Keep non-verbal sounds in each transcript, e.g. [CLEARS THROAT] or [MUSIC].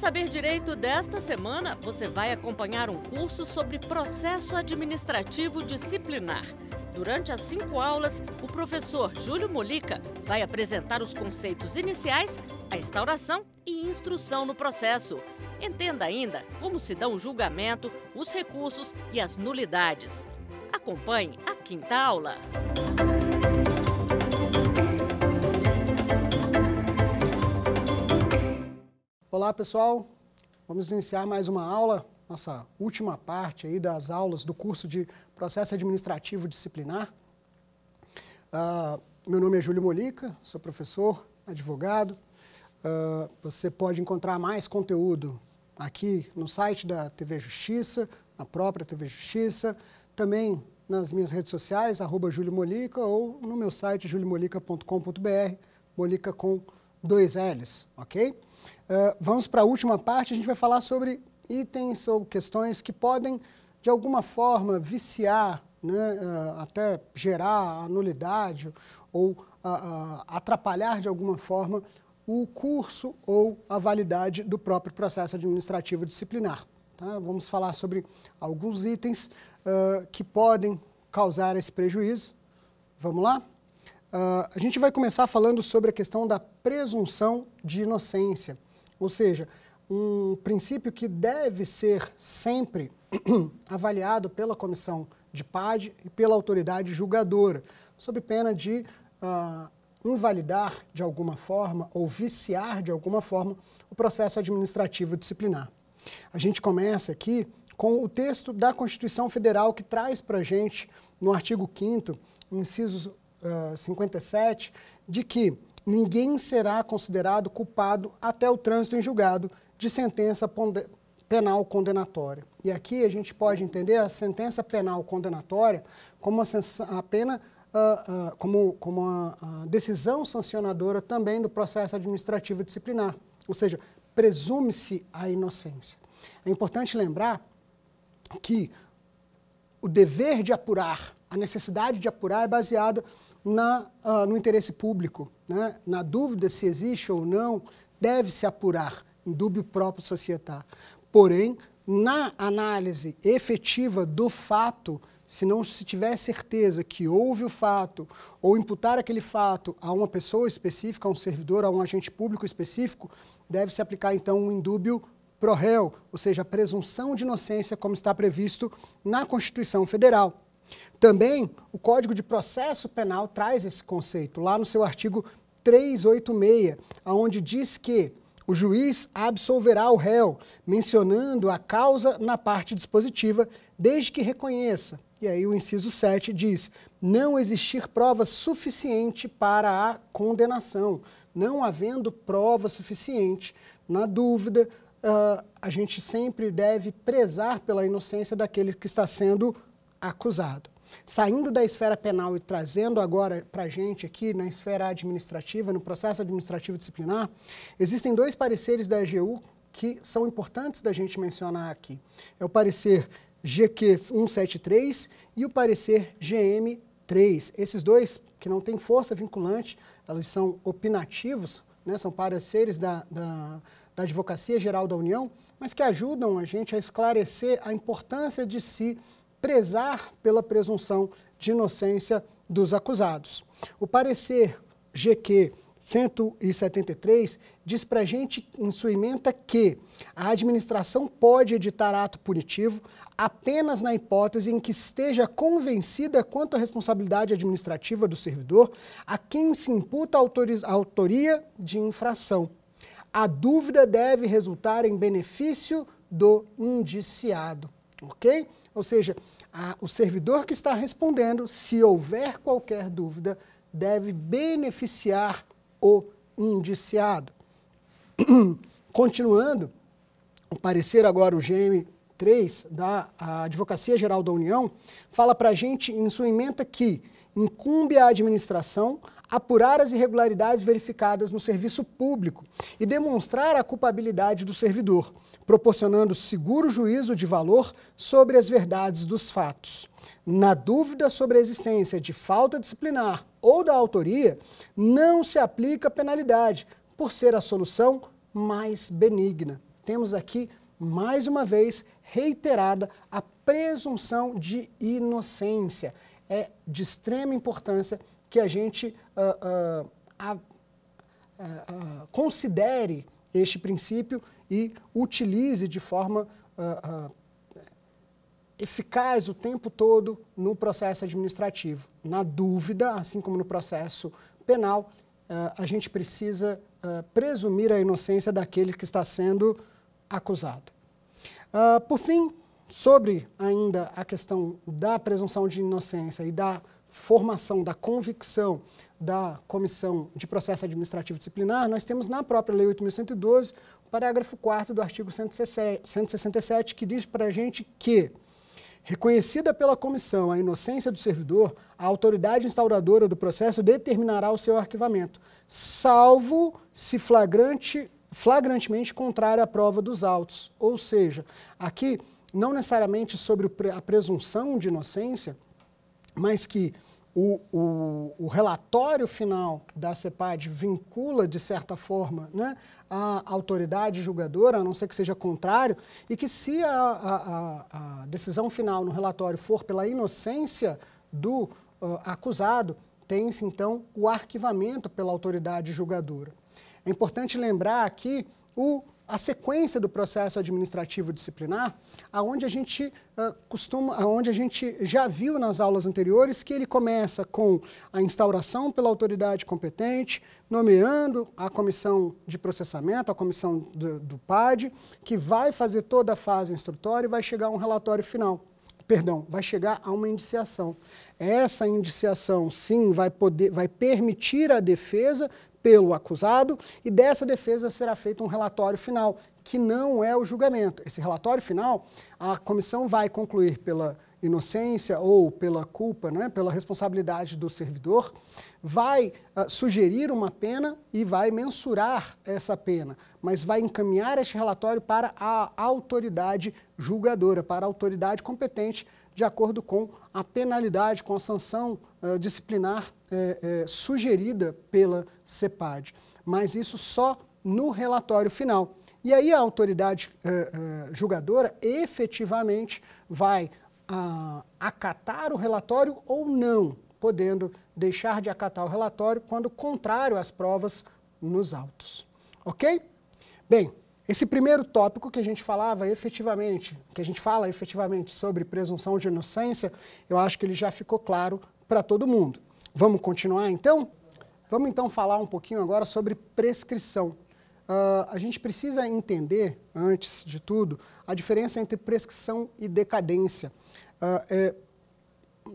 Saber Direito desta semana, você vai acompanhar um curso sobre processo administrativo disciplinar. Durante as cinco aulas, o professor Júlio Molica vai apresentar os conceitos iniciais, a instauração e instrução no processo. Entenda ainda como se dão o julgamento, os recursos e as nulidades. Acompanhe a quinta aula. Música Olá, pessoal. Vamos iniciar mais uma aula, nossa última parte aí das aulas do curso de Processo Administrativo Disciplinar. Uh, meu nome é Júlio Molica, sou professor, advogado. Uh, você pode encontrar mais conteúdo aqui no site da TV Justiça, na própria TV Justiça, também nas minhas redes sociais, arroba Júlio Molica, ou no meu site juliomolica.com.br, Molica com dois L's, ok? Eh, vamos para a última parte, a gente vai falar sobre itens ou questões que podem, de alguma forma, viciar, né, uh, até gerar a nulidade ou uh, atrapalhar de alguma forma o curso ou a validade do próprio processo administrativo disciplinar. Tá? Vamos falar sobre alguns itens eh, que podem causar esse prejuízo. Vamos lá? a gente vai começar falando sobre a questão da presunção de inocência ou seja, um princípio que deve ser sempre [CLEARS THROAT] avaliado pela comissão de PAD e pela autoridade julgadora, sob pena de uh, invalidar de alguma forma ou viciar de alguma forma o processo administrativo disciplinar. A gente começa aqui com o texto da Constituição Federal que traz para a gente, no artigo 5, inciso uh, 57, de que ninguém será considerado culpado até o trânsito em julgado de sentença penal condenatória. E aqui a gente pode entender a sentença penal condenatória como a pena Uh, uh, como, como uma, decisão sancionadora também do processo administrativo disciplinar, ou seja, presume-se a inocência. É importante lembrar que o dever de apurar, a necessidade de apurar é baseada na, uh, no interesse público. Né? Na dúvida se existe ou não, deve-se apurar em dúbio próprio societar. Porém, na análise efetiva do fato, se não se tiver certeza que houve o fato ou imputar aquele fato a uma pessoa específica, a um servidor, a um agente público específico, deve-se aplicar então um indúbio pro réu, ou seja, a presunção de inocência como está previsto na Constituição Federal. Também o Código de Processo Penal traz esse conceito lá no seu artigo 386, aonde diz que o juiz absolverá o réu, mencionando a causa na parte dispositiva, desde que reconheça. E aí o inciso 7 diz: não existir prova suficiente para a condenação. Não havendo prova suficiente, na dúvida, uh, a gente sempre deve prezar pela inocência daquele que está sendo condenado acusado. Saindo da esfera penal e trazendo agora para a gente aqui na esfera administrativa, no processo administrativo disciplinar, existem dois pareceres da AGU que são importantes da gente mencionar aqui. É o parecer GQ 173 e o parecer GM 3. Esses dois, que não têm força vinculante, eles são opinativos, né, são pareceres da, da, da Advocacia Geral da União, mas que ajudam a gente a esclarecer a importância de se si prezar pela presunção de inocência dos acusados. O parecer GQ 173 diz para a gente, em sua emenda, que a administração pode editar ato punitivo apenas na hipótese em que esteja convencida quanto à responsabilidade administrativa do servidor a quem se imputa a autoria de infração. A dúvida deve resultar em benefício do indiciado, ok? Ou seja, a, o servidor que está respondendo, se houver qualquer dúvida, deve beneficiar o indiciado. [CLEARS THROAT] Continuando, o parecer agora o GM 3 da Advocacia Geral da União fala para a gente em sua emenda que incumbe à administração apurar as irregularidades verificadas no serviço público e demonstrar a culpabilidade do servidor, proporcionando seguro juízo de valor sobre as verdades dos fatos. Na dúvida sobre a existência de falta disciplinar ou da autoria, não se aplica penalidade, por ser a solução mais benigna. Temos aqui, mais uma vez, reiterada a presunção de inocência. É de extrema importância que a gente uh, uh, considere este princípio e utilize de forma eficaz o tempo todo no processo administrativo. Na dúvida, assim como no processo penal, a gente precisa presumir a inocência daquele que está sendo acusado. por fim, sobre ainda a questão da presunção de inocência e da formação da convicção da Comissão de Processo Administrativo Disciplinar, nós temos na própria Lei 8.112, o parágrafo 4 do artigo 167, que diz para a gente que, reconhecida pela comissão a inocência do servidor, a autoridade instauradora do processo determinará o seu arquivamento, salvo se flagrante, flagrantemente contrária à prova dos autos. Ou seja, aqui, não necessariamente sobre a presunção de inocência, mas que o, o, o, relatório final da CEPAD vincula, de certa forma, né, a autoridade julgadora, a não ser que seja contrário, e que se a, a, a decisão final no relatório for pela inocência do uh, acusado, tem-se então o arquivamento pela autoridade julgadora. É importante lembrar aqui o a sequência do processo administrativo disciplinar, aonde a gente uh, costuma, aonde a gente já viu nas aulas anteriores que ele começa com a instauração pela autoridade competente, nomeando a comissão de processamento, a comissão do, do PAD, que vai fazer toda a fase instrutória e vai chegar a um relatório final. Perdão, vai chegar a uma indiciação essa indiciação sim vai poder vai permitir à defesa pelo acusado e dessa defesa será feito um relatório final, que não é o julgamento. Esse relatório final, a comissão vai concluir pela inocência ou pela culpa, né, pela responsabilidade do servidor, vai uh, sugerir uma pena e vai mensurar essa pena, mas vai encaminhar este relatório para a autoridade julgadora, para a autoridade competente, de acordo com a penalidade, com a sanção uh, disciplinar é, é, sugerida pela CEPAD, mas isso só no relatório final. E aí a autoridade julgadora efetivamente vai uh, acatar o relatório ou não, podendo deixar de acatar o relatório quando contrário às provas nos autos. Ok? Bem, esse primeiro tópico que a gente falava efetivamente, que a gente fala efetivamente sobre presunção de inocência, eu acho que ele já ficou claro para todo mundo. Vamos continuar então? Vamos então falar um pouquinho agora sobre prescrição. Uh, a gente precisa entender, antes de tudo, a diferença entre prescrição e decadência. Uh, é,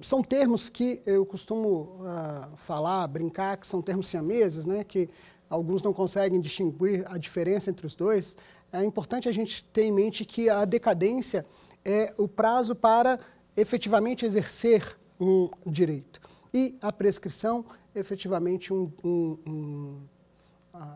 são termos que eu costumo uh, falar, brincar, que são termos siameses, né, que alguns não conseguem distinguir a diferença entre os dois. É importante a gente ter em mente que a decadência é o prazo para efetivamente exercer um direito. E a prescrição, efetivamente, um, um, um a,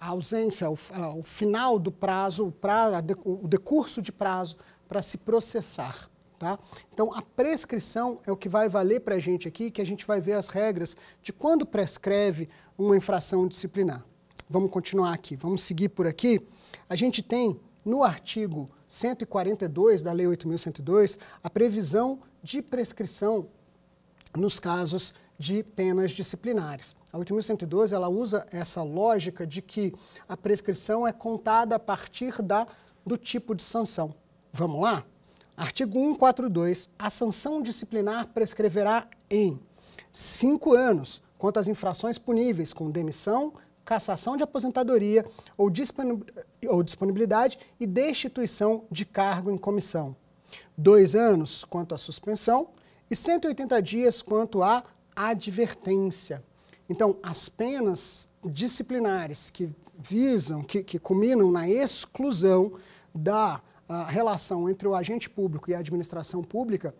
ausência, o, a, o, final do prazo, o, prazo, o decurso de prazo para se processar. Tá? Então, a prescrição é o que vai valer para a gente aqui, que a gente vai ver as regras de quando prescreve uma infração disciplinar. Vamos continuar aqui, vamos seguir por aqui. A gente tem no artigo 142 da Lei 8.102 a previsão de prescrição nos casos de penas disciplinares. A 8.112 ela usa essa lógica de que a prescrição é contada a partir da, do tipo de sanção. Vamos lá? Artigo 142. A sanção disciplinar prescreverá em cinco anos quanto às infrações puníveis com demissão, cassação de aposentadoria ou disponibilidade e destituição de cargo em comissão dois anos quanto à suspensão e 180 dias quanto à advertência. Então, as penas disciplinares que visam, que, que culminam na exclusão da ah, relação entre o agente público e a administração pública,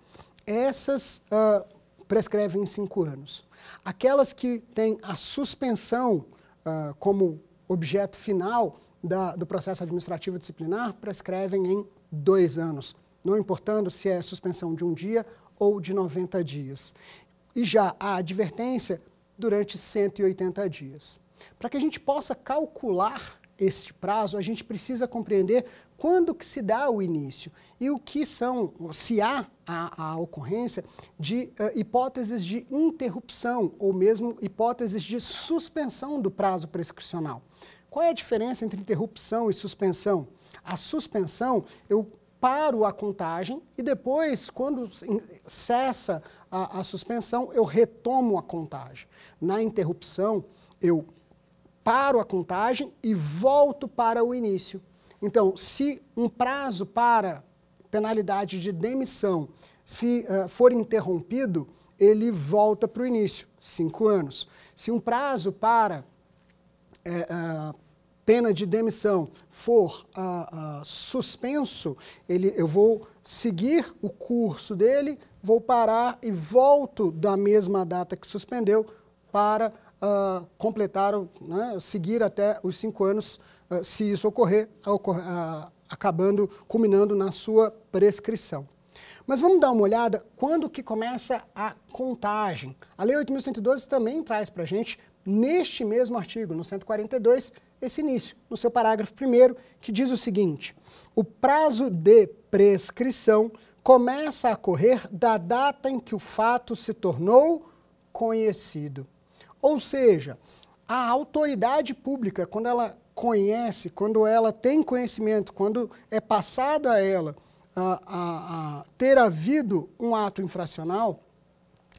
essas uh, prescrevem cinco anos. Aquelas que têm a suspensão uh, como objeto final da, do processo administrativo disciplinar prescrevem em dois anos não importando se é suspensão de um dia ou de 90 dias. E já a advertência durante 180 dias. Para que a gente possa calcular este prazo, a gente precisa compreender quando que se dá o início e o que são, se há a, a ocorrência de uh, hipóteses de interrupção ou mesmo hipóteses de suspensão do prazo prescricional. Qual é a diferença entre interrupção e suspensão? A suspensão, eu paro a contagem e depois, quando cessa a, a suspensão, eu retomo a contagem. Na interrupção, eu paro a contagem e volto para o início. Então, se um prazo para penalidade de demissão, se uh, for interrompido, ele volta para o início, cinco anos. Se um prazo para é, uh, pena de demissão for ah, ah, suspenso, ele, eu vou seguir o curso dele, vou parar e volto da mesma data que suspendeu para ah, completar, né, seguir até os cinco anos, se isso ocorrer, acabando, culminando na sua prescrição. Mas vamos dar uma olhada quando que começa a contagem. A Lei 8.112 também traz para a gente, neste mesmo artigo, no 142, esse início, no seu parágrafo primeiro, que diz o seguinte: o prazo de prescrição começa a correr da data em que o fato se tornou conhecido. Ou seja, a autoridade pública, quando ela conhece, quando ela tem conhecimento, quando é passado a ela a, a, a ter havido um ato infracional,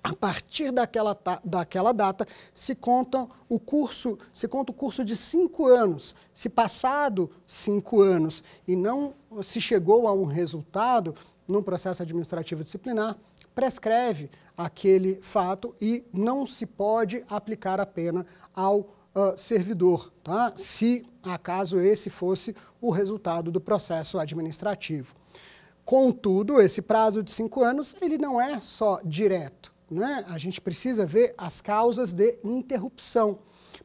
a partir daquela, daquela data se conta o curso se conta o curso de cinco anos se passado cinco anos e não se chegou a um resultado no processo administrativo disciplinar prescreve aquele fato e não se pode aplicar a pena ao uh, servidor tá se acaso esse fosse o resultado do processo administrativo contudo esse prazo de cinco anos ele não é só direto né, a gente precisa ver as causas de interrupção,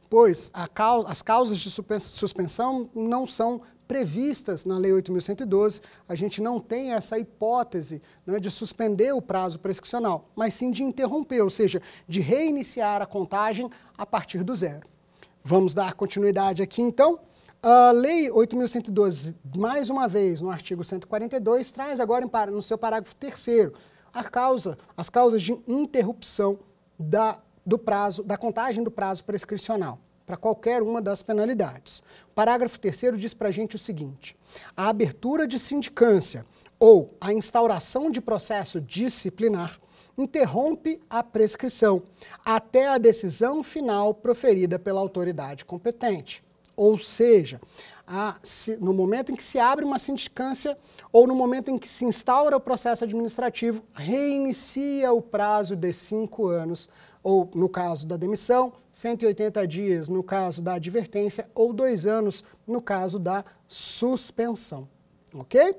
pois causa, as causas de suspensão não são previstas na Lei 8.112, a gente não tem essa hipótese né, de suspender o prazo prescricional, mas sim de interromper, ou seja, de reiniciar a contagem a partir do zero. Vamos dar continuidade aqui então. A Lei 8.112, mais uma vez, no artigo 142, traz agora no seu parágrafo terceiro a causa, as causas de interrupção da, do prazo, da contagem do prazo prescricional para qualquer uma das penalidades. O parágrafo 3 diz para a gente o seguinte: a abertura de sindicância ou a instauração de processo disciplinar interrompe a prescrição até a decisão final proferida pela autoridade competente. Ou seja, a, se, no momento em que se abre uma sindicância ou no momento em que se instaura o processo administrativo, reinicia o prazo de cinco anos, ou no caso da demissão, 180 dias no caso da advertência, ou dois anos no caso da suspensão. Ok?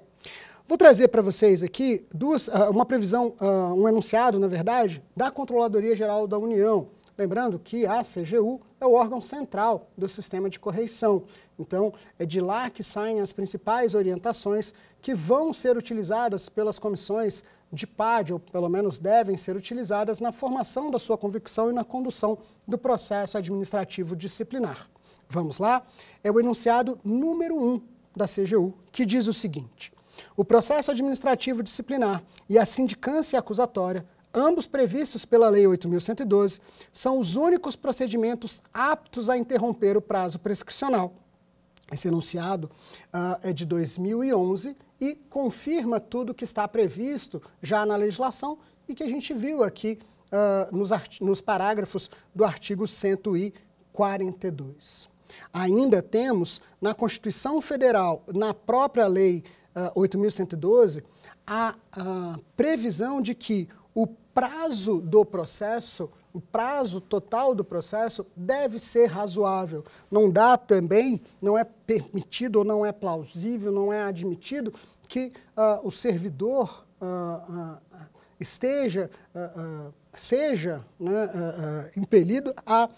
Vou trazer para vocês aqui duas, ah, uma previsão, ah, um enunciado, na verdade, da Controladoria Geral da União. Lembrando que a CGU é o órgão central do sistema de correição. Então, é de lá que saem as principais orientações que vão ser utilizadas pelas comissões de PAD, ou pelo menos devem ser utilizadas na formação da sua convicção e na condução do processo administrativo disciplinar. Vamos lá? É o enunciado número 1 um da CGU, que diz o seguinte: o processo administrativo disciplinar e a sindicância acusatória ambos previstos pela Lei 8.112, são os únicos procedimentos aptos a interromper o prazo prescricional. Esse enunciado uh, é de 2011 e confirma tudo que está previsto já na legislação e que a gente viu aqui uh, nos, nos parágrafos do artigo 142. Ainda temos na Constituição Federal, na própria Lei uh, ah, 8.112, a, a previsão de que o prazo do processo, o prazo total do processo deve ser razoável. Não dá também, não é permitido ou não é plausível, não é admitido que uh, o servidor uh, uh, esteja, seja né, impelido a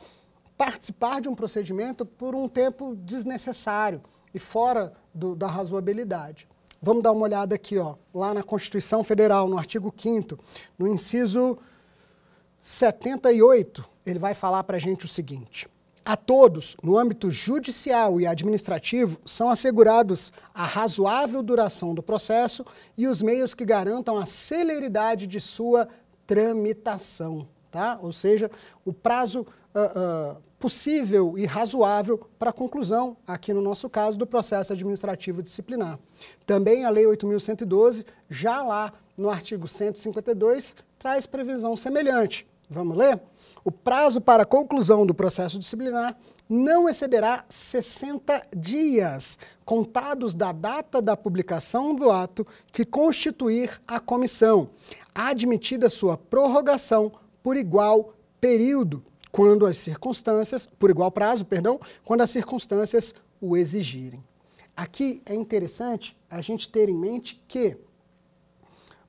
participar de um procedimento por um tempo desnecessário e fora do, da razoabilidade. Vamos dar uma olhada aqui, ó, lá na Constituição Federal, no artigo 5 no inciso 78, ele vai falar para a gente o seguinte. A todos, no âmbito judicial e administrativo, são assegurados a razoável duração do processo e os meios que garantam a celeridade de sua tramitação, tá? Ou seja, o prazo uh, possível e razoável para a conclusão, aqui no nosso caso, do processo administrativo disciplinar. Também a Lei 8.112, já lá no artigo 152, traz previsão semelhante. Vamos ler? O prazo para a conclusão do processo disciplinar não excederá 60 dias, contados da data da publicação do ato que constituir a comissão, admitida sua prorrogação por igual período quando as circunstâncias, por igual prazo, perdão, quando as circunstâncias o exigirem. Aqui é interessante a gente ter em mente que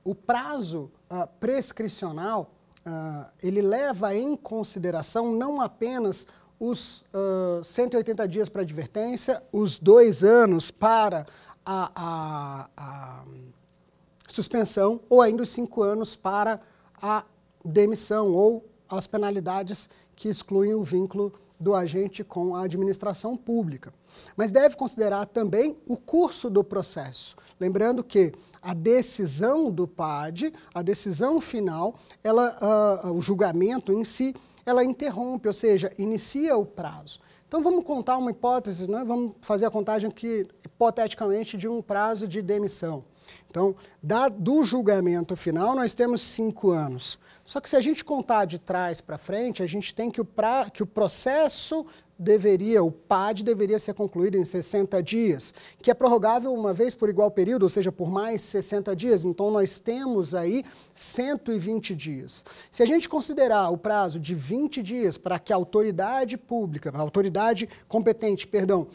o prazo uh, prescricional uh, ele leva em consideração não apenas os uh, ah, 180 dias para advertência, os dois anos para a, a, a suspensão ou ainda os cinco anos para a demissão ou as penalidades que excluem o vínculo do agente com a administração pública. Mas deve considerar também o curso do processo. Lembrando que a decisão do PAD, a decisão final, ela, uh, o julgamento em si, ela interrompe, ou seja, inicia o prazo. Então vamos contar uma hipótese, né? vamos fazer a contagem que hipoteticamente de um prazo de demissão. Então, da, do julgamento final, nós temos cinco anos. Só que se a gente contar de trás para frente, a gente tem que o, pra, que o processo deveria, o PAD deveria ser concluído em 60 dias, que é prorrogável uma vez por igual período, ou seja, por mais 60 dias. Então, nós temos aí 120 dias. Se a gente considerar o prazo de 20 dias para que a autoridade pública, a autoridade competente, perdão,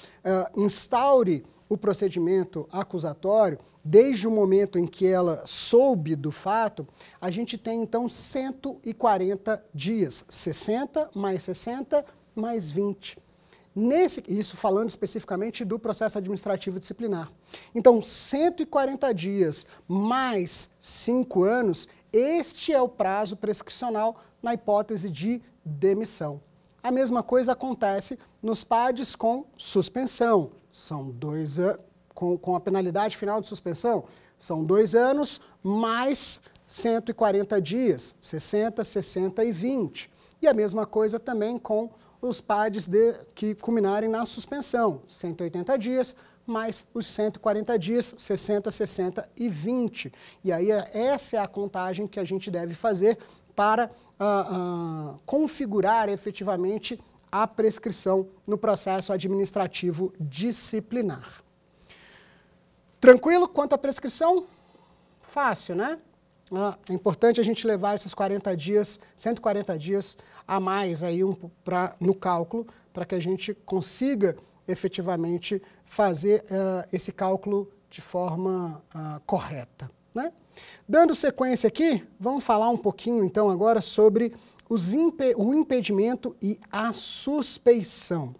uh, instaure o procedimento acusatório, desde o momento em que ela soube do fato, a gente tem então 140 dias, 60 mais 60 mais 20. Nesse, isso falando especificamente do processo administrativo disciplinar. Então, 140 dias mais 5 anos, este é o prazo prescricional na hipótese de demissão. A mesma coisa acontece nos PADs com suspensão. São dois com, com a penalidade final de suspensão, são dois anos mais 140 dias, 60, 60 e 20. E a mesma coisa também com os PADs de, que culminarem na suspensão, 180 dias, mais os 140 dias, 60, 60 e 20. E aí é, essa é a contagem que a gente deve fazer para ah, ah, configurar efetivamente a prescrição no processo administrativo disciplinar. Tranquilo quanto à prescrição? Fácil, né? Ah, é importante a gente levar esses 40 dias, 140 dias a mais aí um, pra, no cálculo, para que a gente consiga efetivamente fazer uh, esse cálculo de forma uh, correta. Né? Dando sequência aqui, vamos falar um pouquinho então agora sobre impe o impedimento e a suspeição.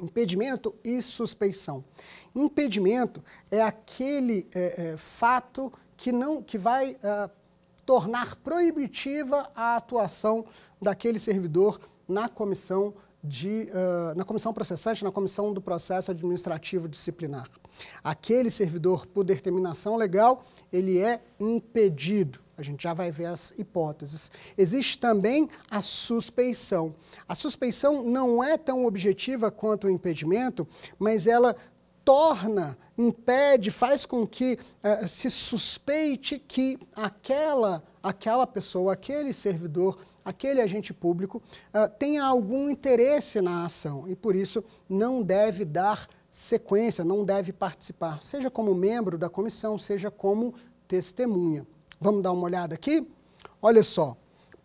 Impedimento e suspeição. Impedimento é aquele é, é, fato que não que vai é, tornar proibitiva a atuação daquele servidor na comissão de, uh, na comissão processante, na comissão do processo administrativo disciplinar. Aquele servidor, por determinação legal, ele é impedido. A gente já vai ver as hipóteses. Existe também a suspeição. A suspeição não é tão objetiva quanto o impedimento, mas ela torna, impede, faz com que eh, se suspeite que aquela, aquela pessoa, aquele servidor, aquele agente público eh, tenha algum interesse na ação e por isso não deve dar sequência, não deve participar, seja como membro da comissão, seja como testemunha. Vamos dar uma olhada aqui? Olha só,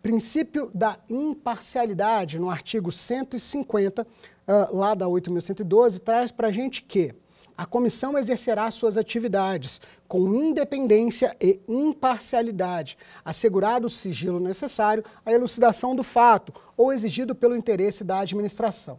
princípio da imparcialidade, no artigo 150, uh, ah, lá da 8.112, traz para a gente que a comissão exercerá suas atividades com independência e imparcialidade, assegurado o sigilo necessário à elucidação do fato ou exigido pelo interesse da administração.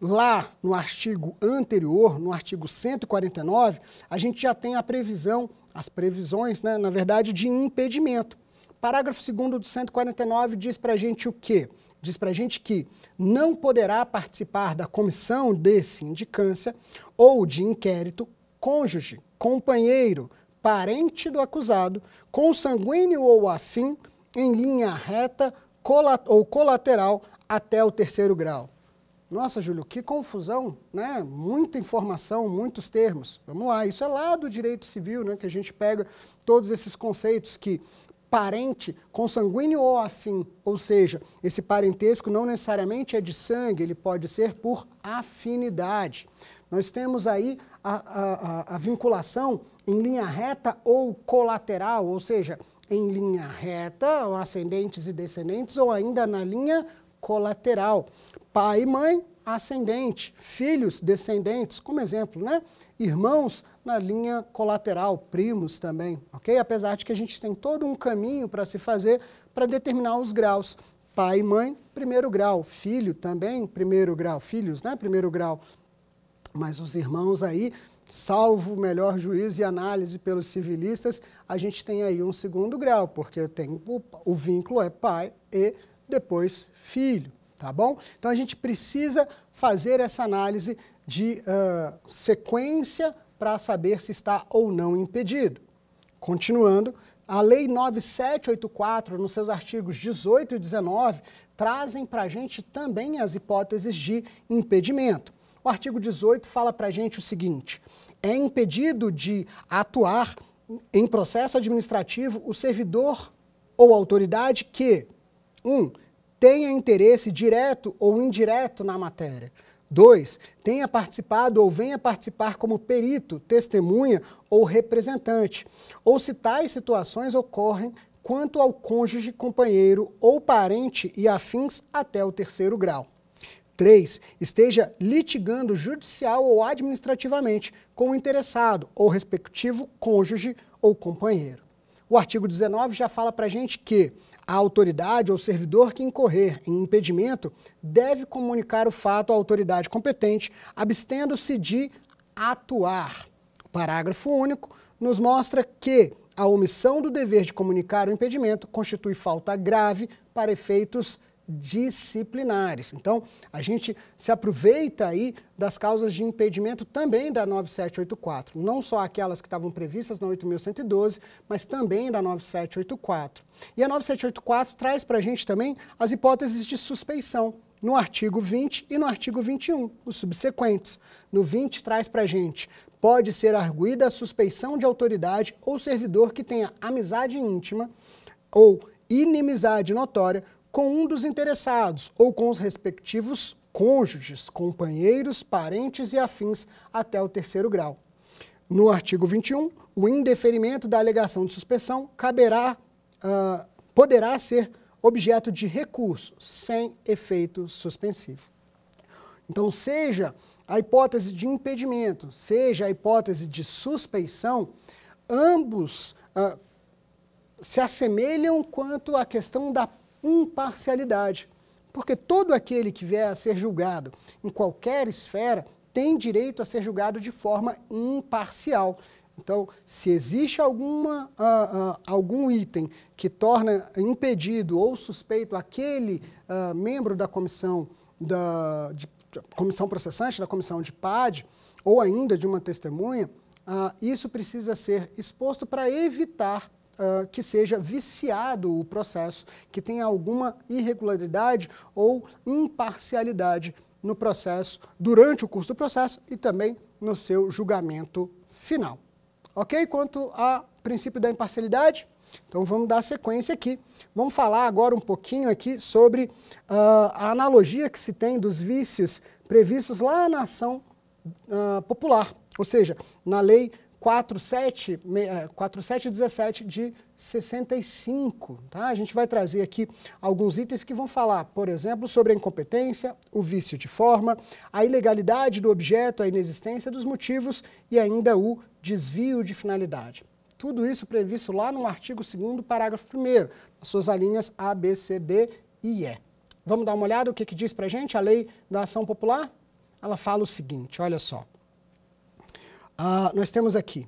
Lá no artigo anterior, no artigo 149, a gente já tem a previsão as previsões, né, na verdade, de impedimento. Parágrafo 2 do 149 diz para a gente o quê? Diz para a gente que não poderá participar da comissão de sindicância ou de inquérito cônjuge, companheiro, parente do acusado, consanguíneo ou afim, em linha reta ou colateral até o terceiro grau. Nossa, Júlio, que confusão, né? Muita informação, muitos termos. Vamos lá, isso é lá do direito civil, né? Que a gente pega todos esses conceitos que parente, consanguíneo ou afim, ou seja, esse parentesco não necessariamente é de sangue, ele pode ser por afinidade. Nós temos aí a, a, a vinculação em linha reta ou colateral, ou seja, em linha reta, ascendentes e descendentes, ou ainda na linha colateral. Pai e mãe, ascendente, filhos, descendentes, como exemplo, né? Irmãos na linha colateral, primos também, ok? Apesar de que a gente tem todo um caminho para se fazer para determinar os graus. Pai e mãe, primeiro grau, filho também, primeiro grau, filhos, né? Primeiro grau. Mas os irmãos aí, salvo o melhor juízo e análise pelos civilistas, a gente tem aí um segundo grau, porque tem o, o vínculo é pai e depois filho, tá bom? Então a gente precisa fazer essa análise de uh, sequência para saber se está ou não impedido. Continuando, a Lei 9784, nos seus artigos 18 e 19, trazem para a gente também as hipóteses de impedimento. O artigo 18 fala para a gente o seguinte: é impedido de atuar em processo administrativo o servidor ou autoridade que, um, tenha interesse direto ou indireto na matéria. 2. Tenha participado ou venha participar como perito, testemunha ou representante, ou se tais situações ocorrem quanto ao cônjuge, companheiro ou parente e afins até o terceiro grau. 3. Esteja litigando judicial ou administrativamente com o interessado ou respectivo cônjuge ou companheiro. O artigo 19 já fala para gente que a autoridade ou servidor que incorrer em impedimento deve comunicar o fato à autoridade competente, abstendo-se de atuar. O parágrafo único nos mostra que a omissão do dever de comunicar o impedimento constitui falta grave para efeitos disciplinares. Então, a gente se aproveita aí das causas de impedimento também da 9784, não só aquelas que estavam previstas na 8112, mas também da 9784. E a 9784 traz para a gente também as hipóteses de suspeição no artigo 20 e no artigo 21, os subsequentes. No 20 traz para a gente pode ser arguída a suspeição de autoridade ou servidor que tenha amizade íntima ou inimizade notória com um dos interessados ou com os respectivos cônjuges, companheiros, parentes e afins até o terceiro grau. No artigo 21, o indeferimento da alegação de suspensão caberá, uh, poderá ser objeto de recurso, sem efeito suspensivo. Então, seja a hipótese de impedimento, seja a hipótese de suspeição, ambos uh, se assemelham quanto à questão da imparcialidade. Porque todo aquele que vier a ser julgado em qualquer esfera tem direito a ser julgado de forma imparcial. Então, se existe alguma, uh, uh, algum item que torna impedido ou suspeito aquele uh, membro da comissão, da, de, comissão processante, da comissão de PAD, ou ainda de uma testemunha, isso precisa ser exposto para evitar ah, que seja viciado o processo, que tenha alguma irregularidade ou imparcialidade no processo, durante o curso do processo e também no seu julgamento final. Ok? Quanto ao princípio da imparcialidade, então vamos dar sequência aqui. Vamos falar agora um pouquinho aqui sobre uh, a analogia que se tem dos vícios previstos lá na ação uh, popular, ou seja, na lei 4717 eh, de 65. Tá? A gente vai trazer aqui alguns itens que vão falar, por exemplo, sobre a incompetência, o vício de forma, a ilegalidade do objeto, a inexistência dos motivos e ainda o desvio de finalidade. Tudo isso previsto lá no artigo 2 parágrafo 1 suas alíneas A, B, C, D e E. Vamos dar uma olhada o que, que diz para gente a lei da ação popular? Ela fala o seguinte, olha só. Ah, nós temos aqui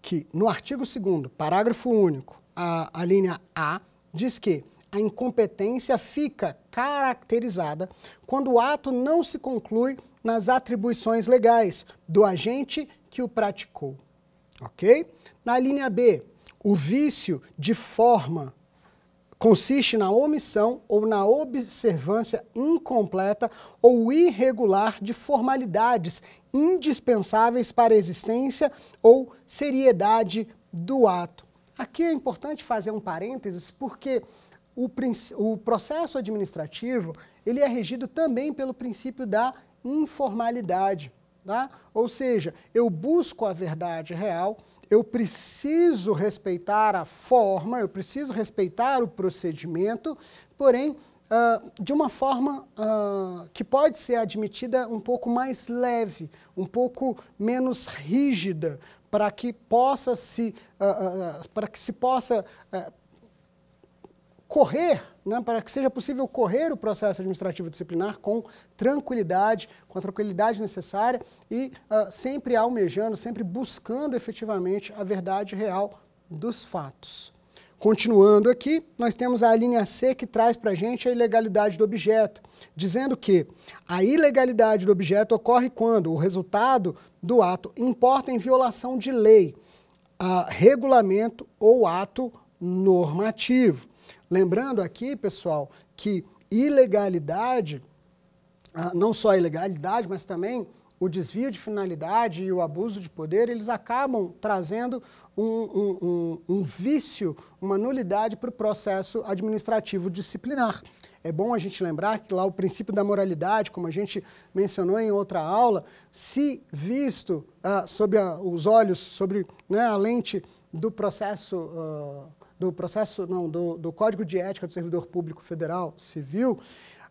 que no artigo 2 parágrafo único, a, a linha A diz que a incompetência fica caracterizada quando o ato não se conclui nas atribuições legais do agente que o praticou. Ok? Na linha B, o vício de forma consiste na omissão ou na observância incompleta ou irregular de formalidades indispensáveis para a existência ou seriedade do ato. Aqui é importante fazer um parênteses porque o, o processo administrativo ele é regido também pelo princípio da informalidade, tá? ou seja, eu busco a verdade real eu preciso respeitar a forma, eu preciso respeitar o procedimento, porém, uh, de uma forma uh, que pode ser admitida um pouco mais leve, um pouco menos rígida, para que possa se, uh, para que se possa eh, correr, né, para que seja possível correr o processo administrativo disciplinar com tranquilidade, com a tranquilidade necessária e uh, sempre almejando, sempre buscando efetivamente a verdade real dos fatos. Continuando aqui, nós temos a linha C que traz para a gente a ilegalidade do objeto, dizendo que a ilegalidade do objeto ocorre quando o resultado do ato importa em violação de lei, ah, regulamento ou ato normativo. Lembrando aqui, pessoal, que ilegalidade, ah, não só a ilegalidade, mas também o desvio de finalidade e o abuso de poder, eles acabam trazendo um, um, um, um vício, uma nulidade para o processo administrativo disciplinar. É bom a gente lembrar que lá o princípio da moralidade, como a gente mencionou em outra aula, se visto ah, sob a, os olhos, sobre né, a lente do processo. Ah, do processo, não, do, do Código de Ética do Servidor Público Federal Civil,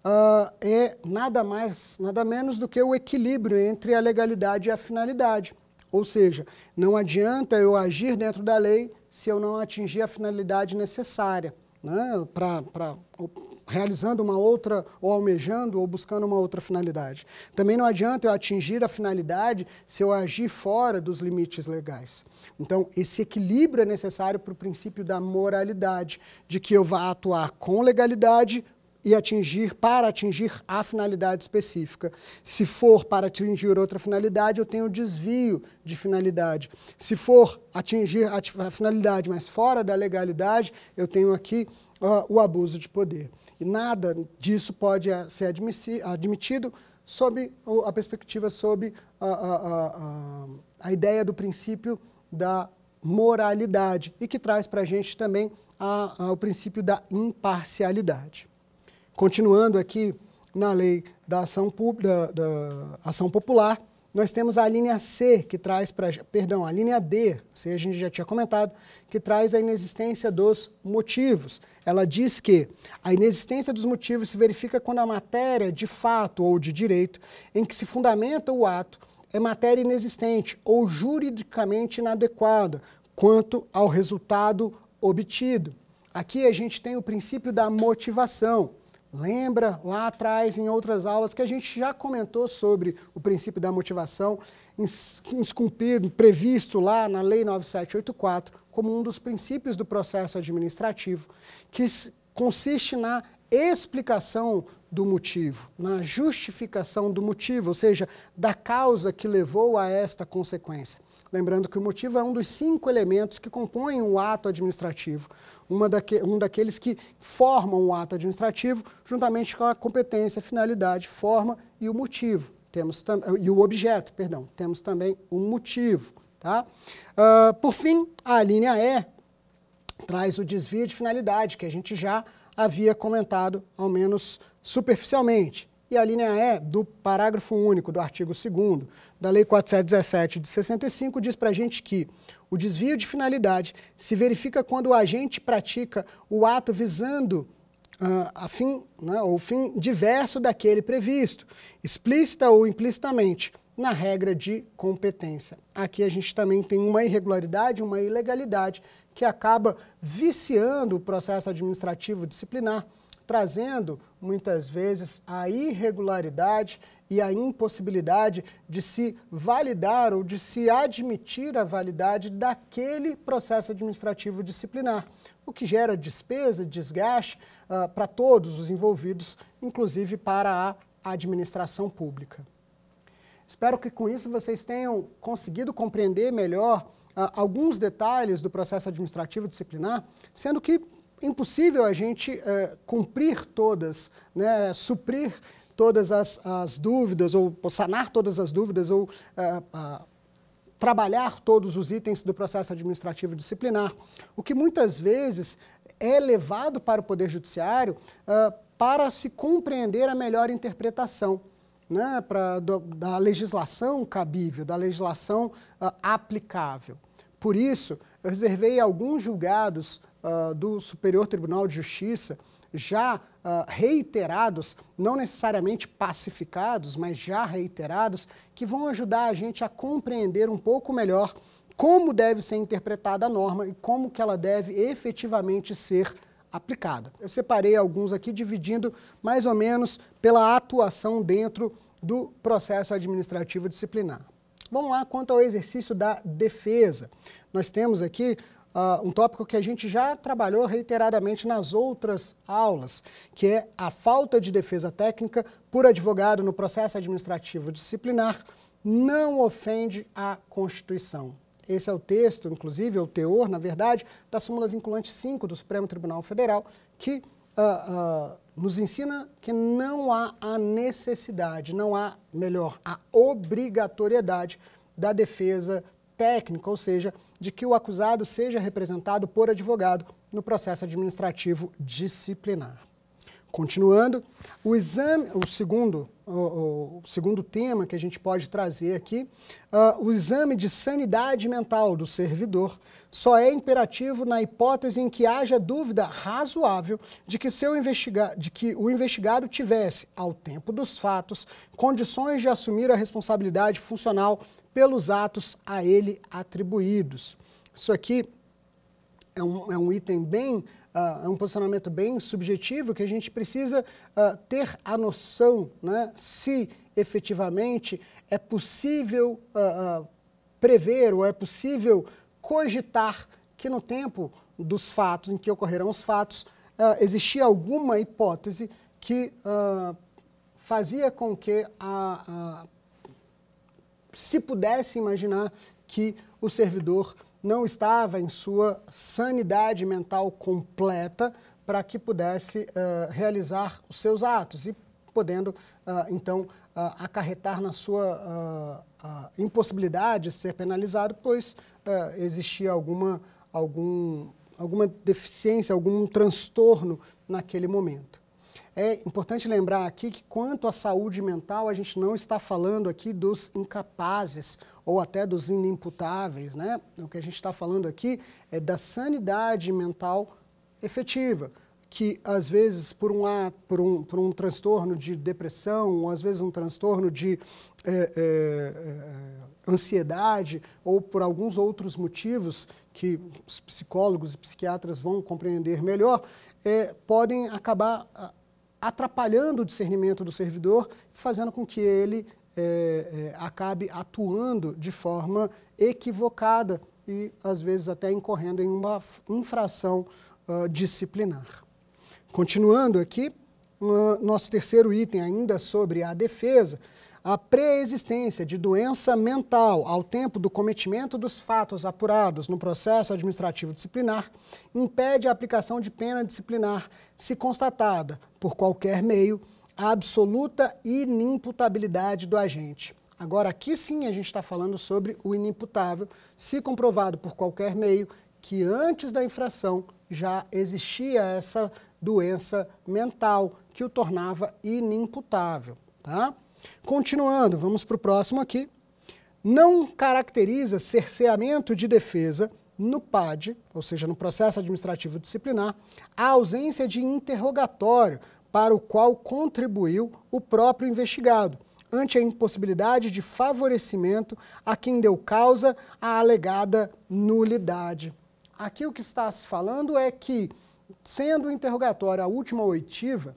uh, é nada mais, nada menos do que o equilíbrio entre a legalidade e a finalidade. Ou seja, não adianta eu agir dentro da lei se eu não atingir a finalidade necessária né, para realizando uma outra, ou almejando, ou buscando uma outra finalidade. Também não adianta eu atingir a finalidade se eu agir fora dos limites legais. Então, esse equilíbrio é necessário para o princípio da moralidade, de que eu vá atuar com legalidade, e atingir para atingir a finalidade específica. Se for para atingir outra finalidade, eu tenho desvio de finalidade. Se for atingir a finalidade, mas fora da legalidade, eu tenho aqui uh, o abuso de poder. E nada disso pode eh, ser admitido sob a perspectiva, sob a, a, a, a ideia do princípio da moralidade e que traz para a gente também o princípio da imparcialidade. Continuando aqui na lei da ação, da, da ação popular, nós temos a linha C, que traz para. Perdão, a linha D, se a gente já tinha comentado, que traz a inexistência dos motivos ela diz que a inexistência dos motivos se verifica quando a matéria de fato ou de direito em que se fundamenta o ato é matéria inexistente ou juridicamente inadequada quanto ao resultado obtido. Aqui a gente tem o princípio da motivação. Lembra lá atrás, em outras aulas, que a gente já comentou sobre o princípio da motivação, inscumpido, previsto lá na Lei 9784, como um dos princípios do processo administrativo, que consiste na explicação do motivo, na justificação do motivo, ou seja, da causa que levou a esta consequência. Lembrando que o motivo é um dos cinco elementos que compõem o um ato administrativo, uma daque, um daqueles que formam o um ato administrativo, juntamente com a competência, finalidade, forma e o motivo. Temos tam, e o objeto, perdão. Temos também o motivo. Tá? Uh, por fim, a linha E traz o desvio de finalidade, que a gente já havia comentado, ao menos superficialmente e a linha E do parágrafo único do artigo 2 da Lei 417 de 65 diz para a gente que o desvio de finalidade se verifica quando o agente pratica o ato visando uh, a fim, né, o fim diverso daquele previsto, explícita ou implicitamente, na regra de competência. Aqui a gente também tem uma irregularidade, uma ilegalidade que acaba viciando o processo administrativo disciplinar trazendo muitas vezes a irregularidade e a impossibilidade de se validar ou de se admitir a validade daquele processo administrativo disciplinar, o que gera despesa, desgaste uh, para todos os envolvidos, inclusive para a administração pública. Espero que com isso vocês tenham conseguido compreender melhor uh, alguns detalhes do processo administrativo disciplinar, sendo que impossível a gente é, cumprir todas, né, suprir todas as, as, dúvidas, ou sanar todas as dúvidas, ou é, a, trabalhar todos os itens do processo administrativo disciplinar, o que muitas vezes é levado para o Poder Judiciário é, para se compreender a melhor interpretação. Né, pra, do, da legislação cabível, da legislação uh, aplicável. Por isso, eu reservei alguns julgados uh, do Superior Tribunal de Justiça, já uh, reiterados, não necessariamente pacificados, mas já reiterados, que vão ajudar a gente a compreender um pouco melhor como deve ser interpretada a norma e como que ela deve efetivamente ser aplicada. Eu separei alguns aqui dividindo mais ou menos pela atuação dentro do processo administrativo disciplinar. Vamos lá, quanto ao exercício da defesa. Nós temos aqui uh, um tópico que a gente já trabalhou reiteradamente nas outras aulas, que é a falta de defesa técnica por advogado no processo administrativo disciplinar não ofende a Constituição. Esse é o texto, inclusive, é o teor, na verdade, da súmula vinculante 5 do Supremo Tribunal Federal, que uh, uh, nos ensina que não há a necessidade, não há, melhor, a obrigatoriedade da defesa técnica, ou seja, de que o acusado seja representado por advogado no processo administrativo disciplinar. Continuando, o exame, o segundo, o, o, segundo tema que a gente pode trazer aqui, uh, o exame de sanidade mental do servidor só é imperativo na hipótese em que haja dúvida razoável de que, seu investiga de que o investigado tivesse, ao tempo dos fatos, condições de assumir a responsabilidade funcional pelos atos a ele atribuídos. Isso aqui é um, é um item bem uh, um posicionamento bem subjetivo, que a gente precisa uh, ter a noção né, se efetivamente é possível uh, prever ou é possível cogitar que no tempo dos fatos, em que ocorrerão os fatos, existia alguma hipótese que fazia com que a, a, se pudesse imaginar que o servidor não estava em sua sanidade mental completa para que pudesse uh, realizar os seus atos e podendo, uh, então, eh, acarretar na sua impossibilidade de ser penalizado, pois existia alguma, algum, alguma deficiência, algum transtorno naquele momento. É importante lembrar aqui que, quanto à saúde mental, a gente não está falando aqui dos incapazes ou até dos inimputáveis. Né? O que a gente está falando aqui é da sanidade mental efetiva, que às vezes por um, ato, por um, por um transtorno de depressão, ou às vezes um transtorno de é, é, ansiedade, ou por alguns outros motivos que os psicólogos e psiquiatras vão compreender melhor, é, podem acabar ah, atrapalhando o discernimento do servidor, fazendo com que ele é, é, acabe atuando de forma equivocada e, às vezes, até incorrendo em uma infração uh, disciplinar. Continuando aqui, uh, nosso terceiro item, ainda sobre a defesa, a pré-existência de doença mental ao tempo do cometimento dos fatos apurados no processo administrativo disciplinar impede a aplicação de pena disciplinar se constatada, por qualquer meio, a absoluta inimputabilidade do agente. Agora, aqui sim a gente está falando sobre o inimputável, se comprovado por qualquer meio que antes da infração já existia essa doença mental que o tornava inimputável. Tá? Continuando, vamos para o próximo aqui. Não caracteriza cerceamento de defesa no PAD, ou seja, no processo administrativo disciplinar, a ausência de interrogatório para o qual contribuiu o próprio investigado, ante a impossibilidade de favorecimento a quem deu causa à alegada nulidade. Aqui o que está se falando é que, sendo o interrogatório a última oitiva,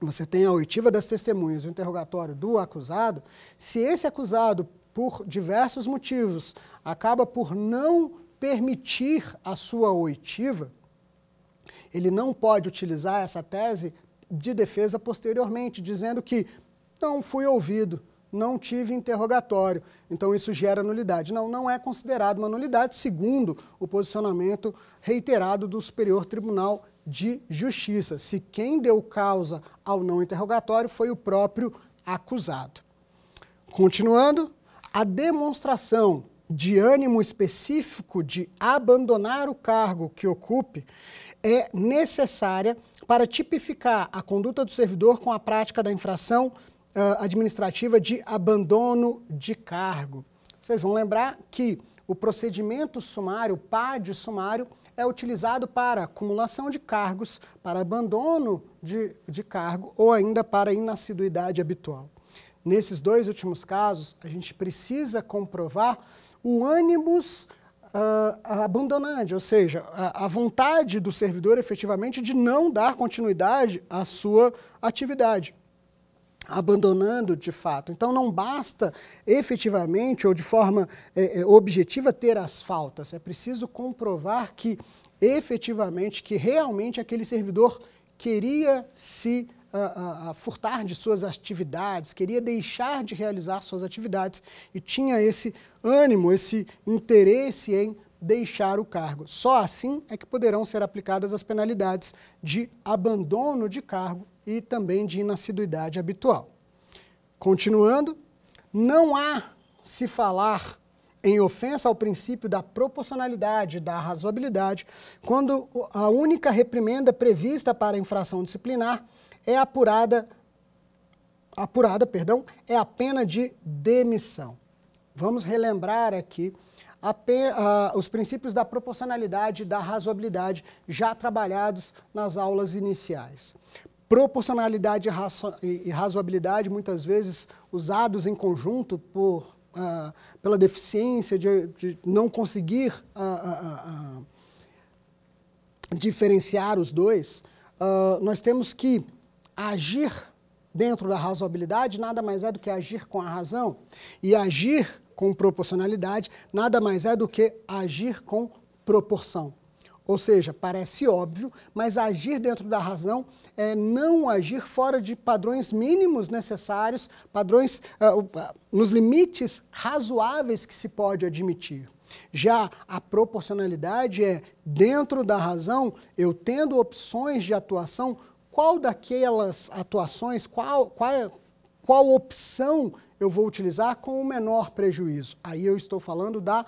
você tem a oitiva das testemunhas, o interrogatório do acusado, se esse acusado, por diversos motivos, acaba por não permitir a sua oitiva, ele não pode utilizar essa tese de defesa posteriormente, dizendo que não fui ouvido, não tive interrogatório. Então isso gera nulidade. Não, não é considerado uma nulidade, segundo o posicionamento reiterado do Superior Tribunal de Justiça. Se quem deu causa ao não interrogatório foi o próprio acusado. Continuando, a demonstração de ânimo específico de abandonar o cargo que ocupe é necessária para tipificar a conduta do servidor com a prática da infração uh, administrativa de abandono de cargo. Vocês vão lembrar que o procedimento sumário, o PAD sumário, é utilizado para acumulação de cargos, para abandono de, de cargo ou ainda para inassiduidade habitual. Nesses dois últimos casos, a gente precisa comprovar o ânimos uh, abandonante, ou seja, a, a, vontade do servidor efetivamente de não dar continuidade à sua atividade, abandonando de fato. Então não basta efetivamente ou de forma é, é objetiva ter as faltas, é preciso comprovar que efetivamente, que realmente aquele servidor queria se a, a, furtar de suas atividades, queria deixar de realizar suas atividades e tinha esse ânimo, esse interesse em deixar o cargo. Só assim é que poderão ser aplicadas as penalidades de abandono de cargo e também de inassiduidade habitual. Continuando, não há se falar em ofensa ao princípio da proporcionalidade, da razoabilidade, quando a única reprimenda prevista para a infração disciplinar é apurada apurada, perdão, é a pena de demissão. Vamos relembrar aqui a, a, os princípios da proporcionalidade e da razoabilidade já trabalhados nas aulas iniciais. Proporcionalidade e, razo, e, razoabilidade, muitas vezes usados em conjunto por, ah, pela deficiência de, de não conseguir ah, ah, diferenciar os dois, nós temos que agir dentro da razoabilidade nada mais é do que agir com a razão, e agir com proporcionalidade nada mais é do que agir com proporção. Ou seja, parece óbvio, mas agir dentro da razão é não agir fora de padrões mínimos necessários, padrões uh, nos limites razoáveis que se pode admitir. Já a proporcionalidade é, dentro da razão, eu tendo opções de atuação qual daquelas atuações, qual, qual, qual opção eu vou utilizar com o menor prejuízo. Aí eu estou falando da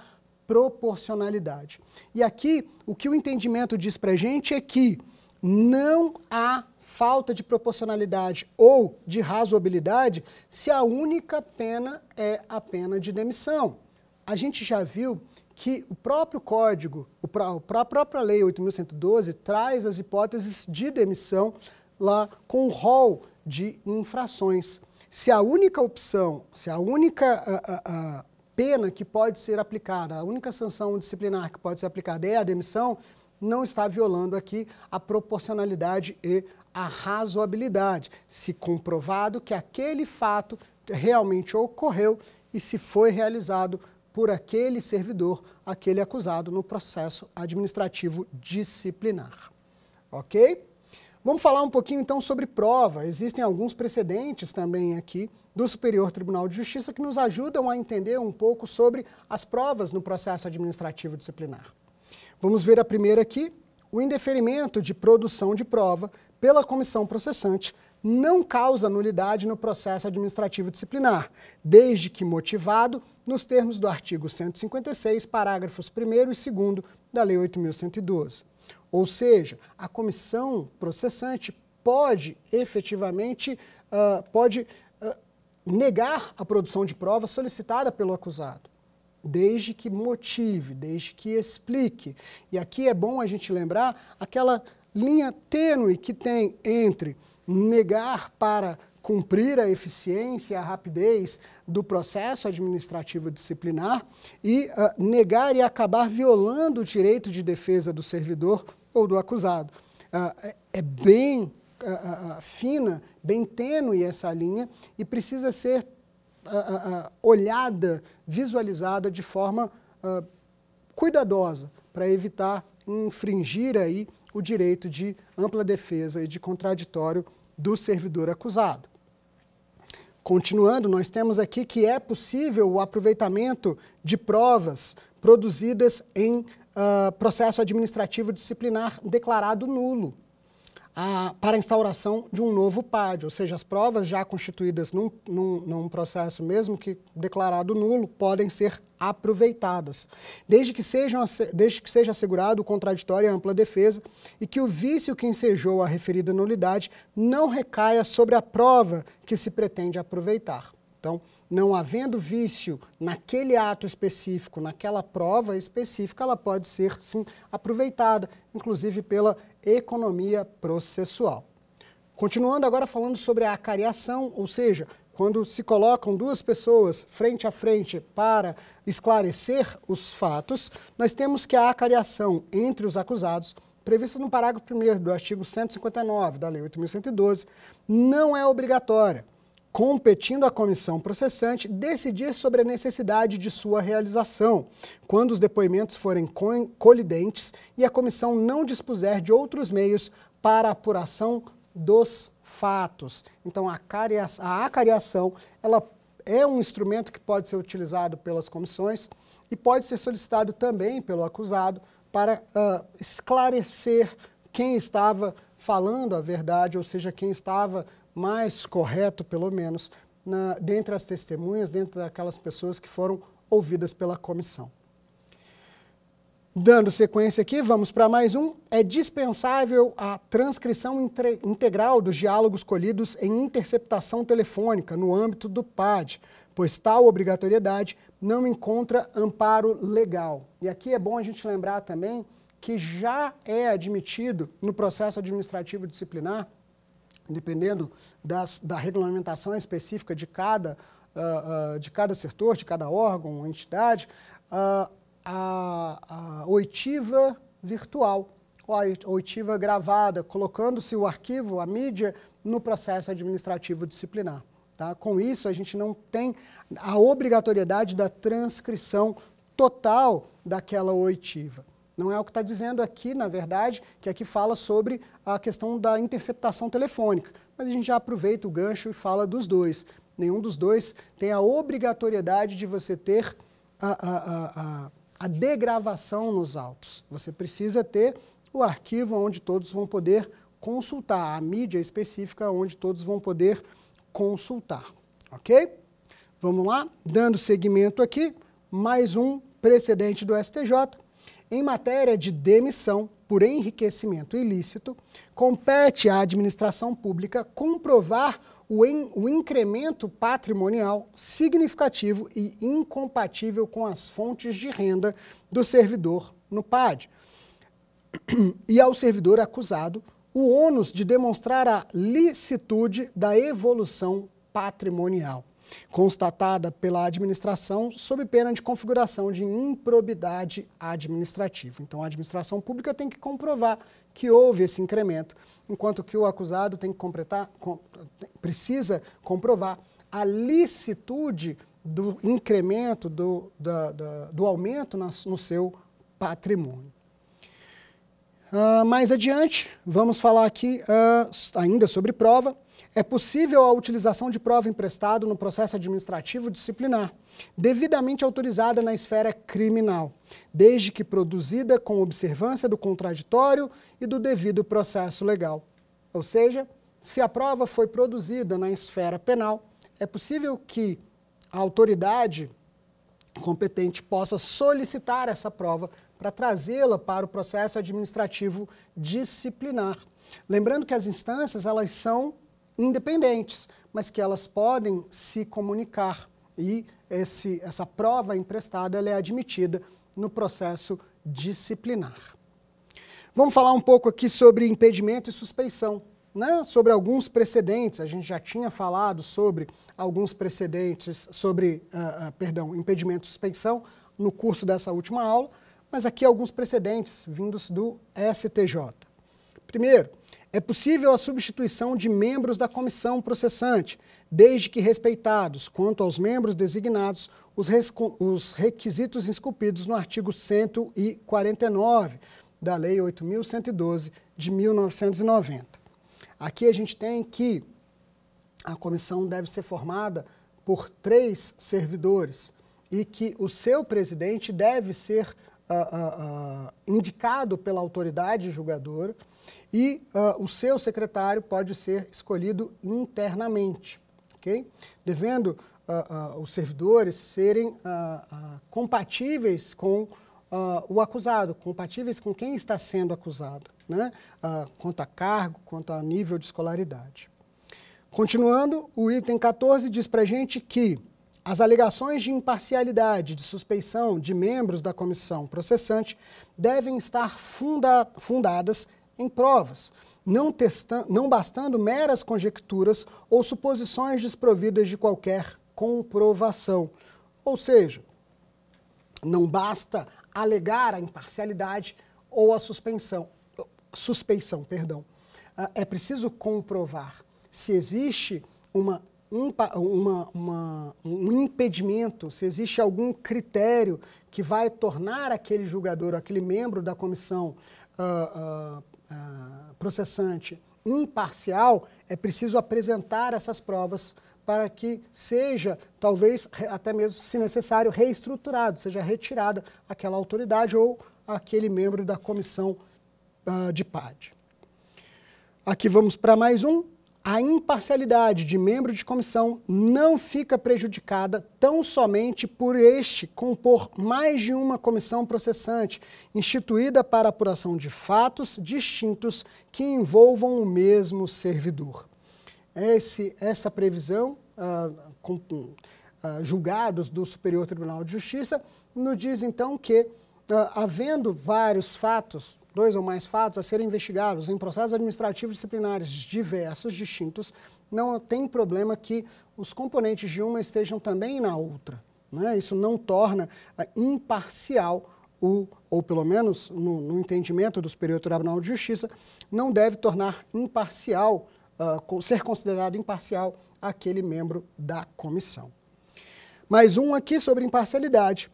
proporcionalidade. E aqui, o que o entendimento diz para gente é que não há falta de proporcionalidade ou de razoabilidade se a única pena é a pena de demissão. A gente já viu que o próprio código, a própria lei 8.112 traz as hipóteses de demissão lá com um rol de infrações. Se a única opção, se a única a, a, a pena que pode ser aplicada, a única sanção disciplinar que pode ser aplicada é a demissão, não está violando aqui a proporcionalidade e a razoabilidade, se comprovado que aquele fato realmente ocorreu e se foi realizado por aquele servidor, aquele acusado no processo administrativo disciplinar. Ok? Vamos falar um pouquinho então sobre prova. Existem alguns precedentes também aqui do Superior Tribunal de Justiça que nos ajudam a entender um pouco sobre as provas no processo administrativo disciplinar. Vamos ver a primeira aqui. O indeferimento de produção de prova pela comissão processante não causa nulidade no processo administrativo disciplinar, desde que motivado nos termos do artigo 156, parágrafos 1 e 2 da Lei 8.112. Ou seja, a comissão processante pode efetivamente uh, pode uh, negar a produção de prova solicitada pelo acusado, desde que motive, desde que explique. E aqui é bom a gente lembrar aquela linha tênue que tem entre negar para cumprir a eficiência e a rapidez do processo administrativo disciplinar e uh, negar e acabar violando o direito de defesa do servidor ou do acusado. Ah, é, é bem ah, ah, fina, bem tênue essa linha e precisa ser olhada, visualizada de forma cuidadosa para evitar infringir aí o direito de ampla defesa e de contraditório do servidor acusado. Continuando, nós temos aqui que é possível o aproveitamento de provas produzidas em uh, processo administrativo disciplinar declarado nulo ah, para a instauração de um novo PAD, ou seja, as provas já constituídas num, num, num processo mesmo que declarado nulo podem ser aproveitadas, desde que, sejam, desde que seja assegurado o contraditório e ampla defesa e que o vício que ensejou a referida nulidade não recaia sobre a prova que se pretende aproveitar. Então, não havendo vício naquele ato específico, naquela prova específica, ela pode ser sim aproveitada, inclusive pela economia processual. Continuando agora falando sobre a acariação, ou seja, quando se colocam duas pessoas frente a frente para esclarecer os fatos, nós temos que a acariação entre os acusados, prevista no parágrafo 1 do artigo 159 da Lei 8.112, não é obrigatória competindo à comissão processante decidir sobre a necessidade de sua realização, quando os depoimentos forem colidentes e a comissão não dispuser de outros meios para apuração dos fatos. Então, a, a acariação ela é um instrumento que pode ser utilizado pelas comissões e pode ser solicitado também pelo acusado para uh, esclarecer quem estava falando a verdade, ou seja, quem estava mais correto, pelo menos, na, dentre as testemunhas, dentre aquelas pessoas que foram ouvidas pela comissão. Dando sequência aqui, vamos para mais um. É dispensável a transcrição entre, integral dos diálogos colhidos em interceptação telefônica no âmbito do PAD, pois tal obrigatoriedade não encontra amparo legal. E aqui é bom a gente lembrar também que já é admitido no processo administrativo disciplinar dependendo das, da regulamentação específica de cada, uh, uh, de cada setor, de cada órgão, entidade, uh, a, a oitiva virtual, ou a oitiva gravada, colocando-se o arquivo, a mídia, no processo administrativo disciplinar. Tá? Com isso, a gente não tem a obrigatoriedade da transcrição total daquela oitiva. Não é o que está dizendo aqui, na verdade, que aqui fala sobre a questão da interceptação telefônica. Mas a gente já aproveita o gancho e fala dos dois. Nenhum dos dois tem a obrigatoriedade de você ter a, a, a, a degravação nos autos. Você precisa ter o arquivo onde todos vão poder consultar, a mídia específica onde todos vão poder consultar. Ok? Vamos lá, dando seguimento aqui, mais um precedente do STJ, em matéria de demissão por enriquecimento ilícito, compete à administração pública comprovar o, o, incremento patrimonial significativo e incompatível com as fontes de renda do servidor no PAD. E ao servidor acusado, o ônus de demonstrar a licitude da evolução patrimonial constatada pela administração sob pena de configuração de improbidade administrativa. Então, a administração pública tem que comprovar que houve esse incremento, enquanto que o acusado tem que completar, precisa comprovar a licitude do incremento, do, do aumento no seu patrimônio. Uh, mais adiante, vamos falar aqui uh, ainda sobre prova. É possível a utilização de prova emprestada no processo administrativo disciplinar, devidamente autorizada na esfera criminal, desde que produzida com observância do contraditório e do devido processo legal. Ou seja, se a prova foi produzida na esfera penal, é possível que a autoridade competente possa solicitar essa prova para trazê-la para o processo administrativo disciplinar. Lembrando que as instâncias elas são independentes, mas que elas podem se comunicar e esse, essa prova emprestada é admitida no processo disciplinar. Vamos falar um pouco aqui sobre impedimento e suspeição, né? sobre alguns precedentes. A gente já tinha falado sobre alguns precedentes, sobre, uh, uh, perdão, impedimento e suspeição no curso dessa última aula, mas aqui alguns precedentes vindos do STJ. Primeiro, é possível a substituição de membros da comissão processante, desde que respeitados, quanto aos membros designados, os, os requisitos esculpidos no artigo 149 da Lei 8.112 de 1990. Aqui a gente tem que a comissão deve ser formada por três servidores e que o seu presidente deve ser ah, ah, ah, indicado pela autoridade julgadora e o seu secretário pode ser escolhido internamente, ok? Devendo os servidores serem compatíveis com o acusado, compatíveis com quem está sendo acusado, né? quanto a cargo, quanto a nível de escolaridade. Continuando, o item 14 diz para a gente que as alegações de imparcialidade de suspeição de membros da comissão processante devem estar funda fundadas em provas, não, não bastando meras conjecturas ou suposições desprovidas de qualquer comprovação. Ou seja, não basta alegar a imparcialidade ou a suspensão, suspeição, perdão. Ah, é preciso comprovar se existe uma um, uma, uma, um impedimento, se existe algum critério que vai tornar aquele julgador, aquele membro da comissão uh, uh, uh, processante imparcial, é preciso apresentar essas provas para que seja, talvez, até mesmo, se necessário, reestruturado, seja retirada aquela autoridade ou aquele membro da comissão de PAD. Aqui vamos para mais um. A imparcialidade de membro de comissão não fica prejudicada tão somente por este compor mais de uma comissão processante, instituída para apuração de fatos distintos que envolvam o mesmo servidor. Esse, essa previsão, ah, com, ah, julgados do Superior Tribunal de Justiça, nos diz então que, ah, havendo vários fatos dois ou mais fatos a serem investigados em processos administrativos disciplinares diversos, distintos, não tem problema que os componentes de uma estejam também na outra. Né? Isso não torna é, imparcial o, ou pelo menos no, no entendimento do Superior Tribunal de Justiça, não deve tornar imparcial, uh, ser considerado imparcial aquele membro da comissão. Mais um aqui sobre imparcialidade.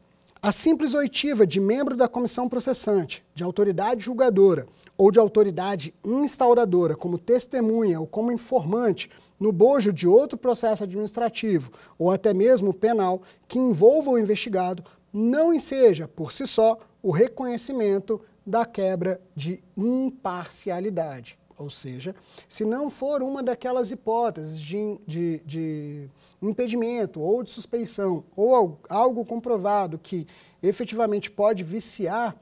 A simples oitiva de membro da comissão processante, de autoridade julgadora ou de autoridade instauradora como testemunha ou como informante no bojo de outro processo administrativo ou até mesmo penal que envolva o investigado não enseja, por si só, o reconhecimento da quebra de imparcialidade. Ou seja, se não for uma daquelas hipóteses de, de, de impedimento ou de suspeição ou algo comprovado que efetivamente pode viciar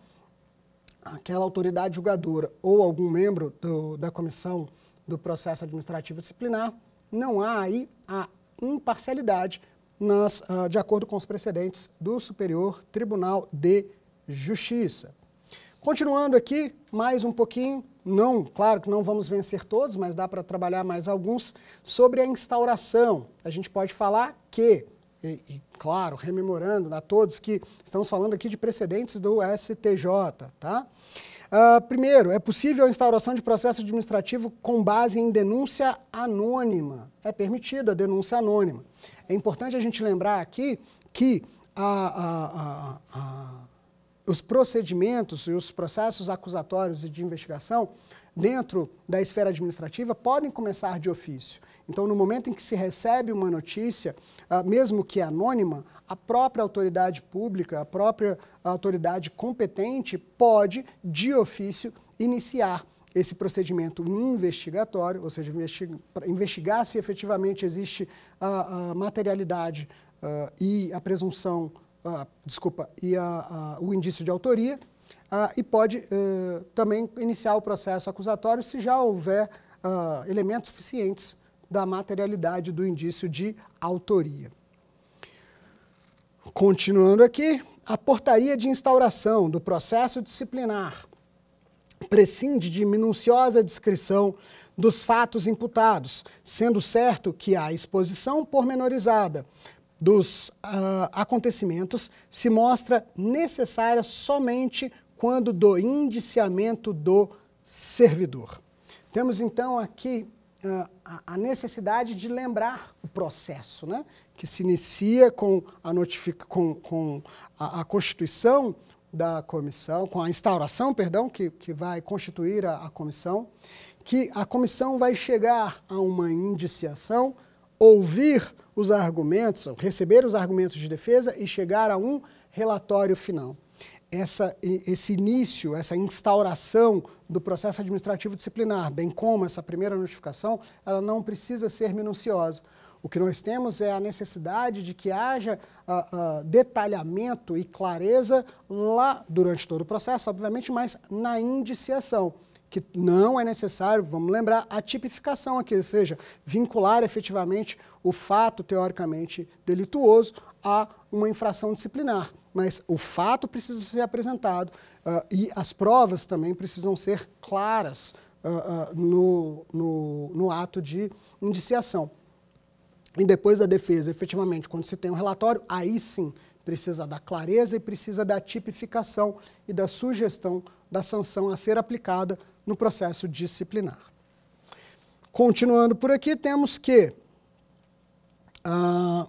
aquela autoridade julgadora ou algum membro do, da comissão do processo administrativo disciplinar, não há aí a imparcialidade nas, ah, de acordo com os precedentes do Superior Tribunal de Justiça. Continuando aqui, mais um pouquinho, não, claro que não vamos vencer todos, mas dá para trabalhar mais alguns, sobre a instauração. A gente pode falar que, e, e, claro, rememorando a todos que estamos falando aqui de precedentes do STJ, tá? Uh, primeiro, é possível a instauração de processo administrativo com base em denúncia anônima. É permitida a denúncia anônima. É importante a gente lembrar aqui que a, a, a, a os procedimentos e os processos acusatórios e de investigação dentro da esfera administrativa podem começar de ofício. Então, no momento em que se recebe uma notícia, ah, mesmo que anônima, a própria autoridade pública, a própria autoridade competente pode, de ofício, iniciar esse procedimento investigatório, ou seja, investigar se efetivamente existe a, ah, a ah, materialidade Uh, e a presunção ah, desculpa, e a, a, o indício de autoria ah, e pode eh, também iniciar o processo acusatório se já houver ah, elementos suficientes da materialidade do indício de autoria. Continuando aqui, a portaria de instauração do processo disciplinar prescinde de minuciosa descrição dos fatos imputados, sendo certo que a exposição pormenorizada dos uh, acontecimentos se mostra necessária somente quando do indiciamento do servidor. Temos então aqui uh, a necessidade de lembrar o processo, né? que se inicia com a, com, com a, a constituição da comissão, com a instauração, perdão, que, que vai constituir a, a comissão, que a comissão vai chegar a uma indiciação, ouvir os argumentos, receber os argumentos de defesa e chegar a um relatório final. Essa, esse início, essa instauração do processo administrativo disciplinar, bem como essa primeira notificação, ela não precisa ser minuciosa. O que nós temos é a necessidade de que haja uh, uh, detalhamento e clareza lá durante todo o processo, obviamente, mas na indiciação que não é necessário, vamos lembrar, a tipificação aqui, ou seja, vincular efetivamente o fato teoricamente delituoso a uma infração disciplinar. Mas o fato precisa ser apresentado uh, e as provas também precisam ser claras uh, uh, no, no, no ato de indiciação. E depois da defesa, efetivamente, quando se tem um relatório, aí sim precisa da clareza e precisa da tipificação e da sugestão da sanção a ser aplicada no processo disciplinar. Continuando por aqui, temos que. Ah,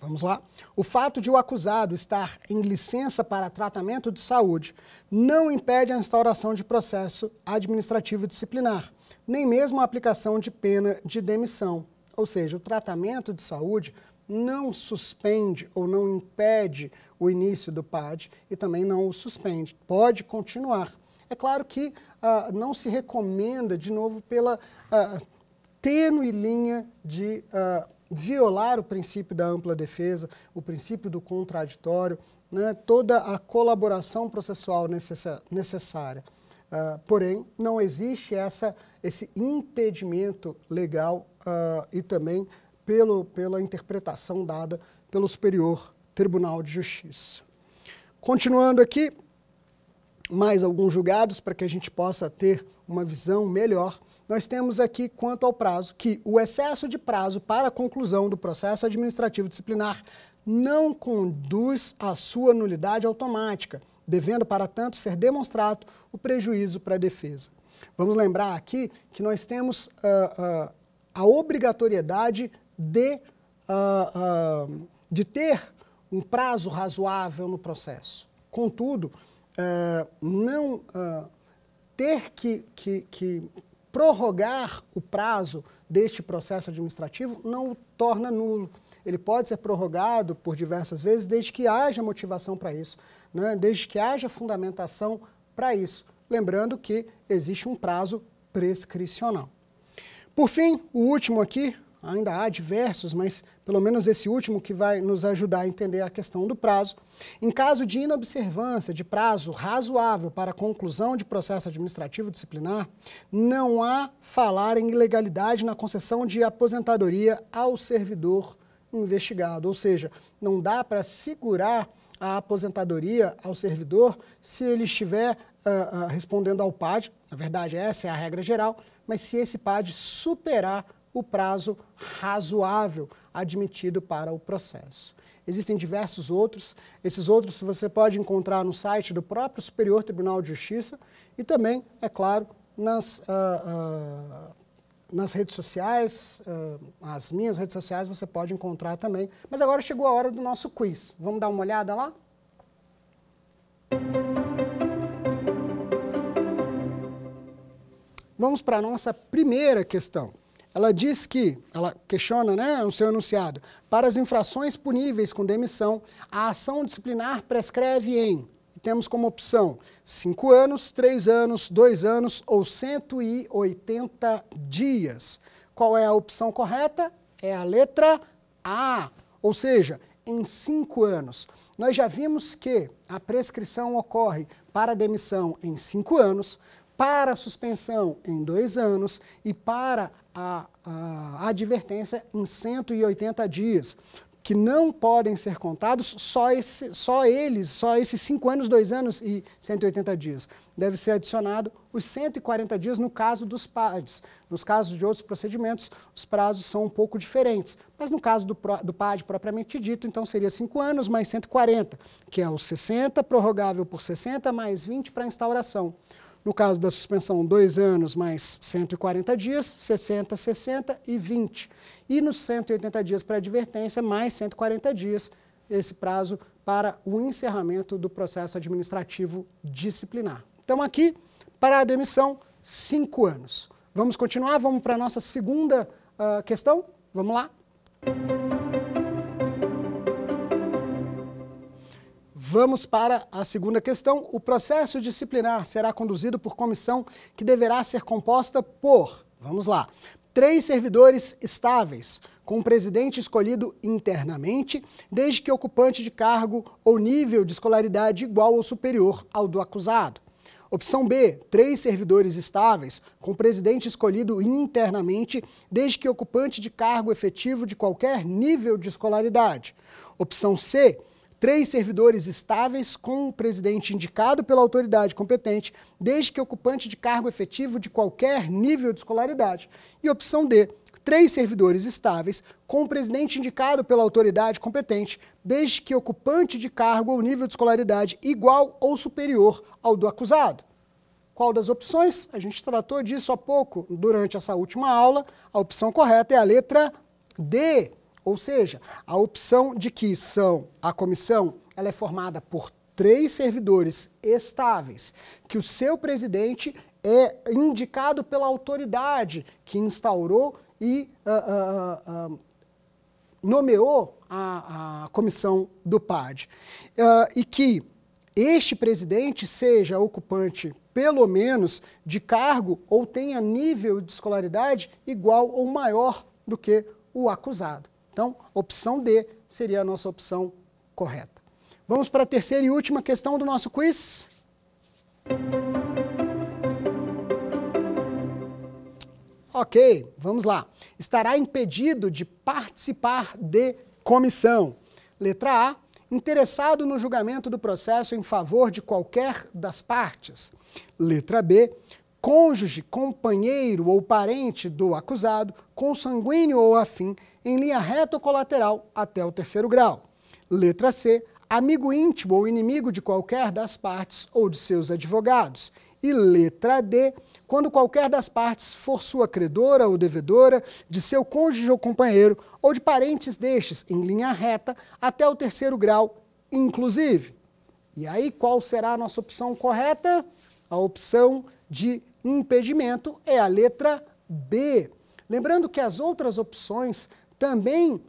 vamos lá. O fato de o acusado estar em licença para tratamento de saúde não impede a instauração de processo administrativo disciplinar, nem mesmo a aplicação de pena de demissão. Ou seja, o tratamento de saúde não suspende ou não impede o início do PAD e também não o suspende. Pode continuar. É claro que ah, não se recomenda, de novo, pela ah, tênue linha de ah, violar o princípio da ampla defesa, o princípio do contraditório, né, toda a colaboração processual necessária. Uh, porém, não existe essa, esse impedimento legal uh, e também pelo, pela interpretação dada pelo Superior Tribunal de Justiça. Continuando aqui, mais alguns julgados para que a gente possa ter uma visão melhor. Nós temos aqui, quanto ao prazo, que o excesso de prazo para a conclusão do processo administrativo disciplinar não conduz à sua nulidade automática, devendo, para tanto, ser demonstrado o prejuízo para a defesa. Vamos lembrar aqui que nós temos uh, uh, a obrigatoriedade de, uh, de ter um prazo razoável no processo. Contudo, é, não uh, ter que, que, que prorrogar o prazo deste processo administrativo não o torna nulo. Ele pode ser prorrogado por diversas vezes, desde que haja motivação para isso, né? desde que haja fundamentação para isso. Lembrando que existe um prazo prescricional. Por fim, o último aqui, ainda há diversos, mas pelo menos esse último que vai nos ajudar a entender a questão do prazo. Em caso de inobservância de prazo razoável para conclusão de processo administrativo disciplinar, não há falar em ilegalidade na concessão de aposentadoria ao servidor investigado, ou seja, não dá para segurar a aposentadoria ao servidor se ele estiver uh, uh, respondendo ao PAD, na verdade essa é a regra geral, mas se esse PAD superar o prazo razoável admitido para o processo. Existem diversos outros. Esses outros você pode encontrar no site do próprio Superior Tribunal de Justiça e também, é claro, nas, uh, uh, nas redes sociais, uh, as minhas redes sociais você pode encontrar também. Mas agora chegou a hora do nosso quiz. Vamos dar uma olhada lá? Vamos para a nossa primeira questão. Ela diz que, ela questiona né, no seu enunciado, para as infrações puníveis com demissão, a ação disciplinar prescreve em, temos como opção 5 anos, 3 anos, 2 anos ou 180 dias. Qual é a opção correta? É a letra A, ou seja, em 5 anos. Nós já vimos que a prescrição ocorre para demissão em 5 anos, para a suspensão em dois anos e para a, a advertência em 180 dias, que não podem ser contados só, esse, só eles, só esses cinco anos, dois anos e 180 dias. Deve ser adicionado os 140 dias no caso dos PADs. Nos casos de outros procedimentos, os prazos são um pouco diferentes. Mas no caso do, do PAD propriamente dito, então seria 5 anos mais 140, que é os 60, prorrogável por 60, mais 20 para instauração. No caso da suspensão, dois anos mais 140 dias, 60, 60 e 20. E nos 180 dias para advertência, mais 140 dias, esse prazo para o encerramento do processo administrativo disciplinar. Então, aqui, para a demissão, cinco anos. Vamos continuar? Vamos para a nossa segunda uh, questão? Vamos lá? Vamos para a segunda questão. O processo disciplinar será conduzido por comissão que deverá ser composta por, vamos lá, três servidores estáveis, com o presidente escolhido internamente, desde que ocupante de cargo ou nível de escolaridade igual ou superior ao do acusado. Opção B, três servidores estáveis, com o presidente escolhido internamente, desde que ocupante de cargo efetivo de qualquer nível de escolaridade. Opção C, três servidores estáveis com o presidente indicado pela autoridade competente, desde que ocupante de cargo efetivo de qualquer nível de escolaridade. E opção D, três servidores estáveis com o presidente indicado pela autoridade competente, desde que ocupante de cargo ou nível de escolaridade igual ou superior ao do acusado. Qual das opções? A gente tratou disso há pouco durante essa última aula. A opção correta é a letra D. Ou seja, a opção de que são a comissão, ela é formada por três servidores estáveis, que o seu presidente é indicado pela autoridade que instaurou e uh, uh, uh, nomeou a, a, comissão do PAD. Ah, e que este presidente seja ocupante, pelo menos, de cargo ou tenha nível de escolaridade igual ou maior do que o acusado. Então, opção D seria a nossa opção correta. Vamos para a terceira e última questão do nosso quiz. Ok, vamos lá. Estará impedido de participar de comissão. Letra A, interessado no julgamento do processo em favor de qualquer das partes. Letra B, cônjuge, companheiro ou parente do acusado, consanguíneo ou afim, em linha reta ou colateral até o terceiro grau. Letra C, amigo íntimo ou inimigo de qualquer das partes ou de seus advogados. E letra D, quando qualquer das partes for sua credora ou devedora, de seu cônjuge ou companheiro, ou de parentes destes, em linha reta, até o terceiro grau, inclusive. E aí, qual será a nossa opção correta? A opção de um impedimento é a letra B. Lembrando que as outras opções também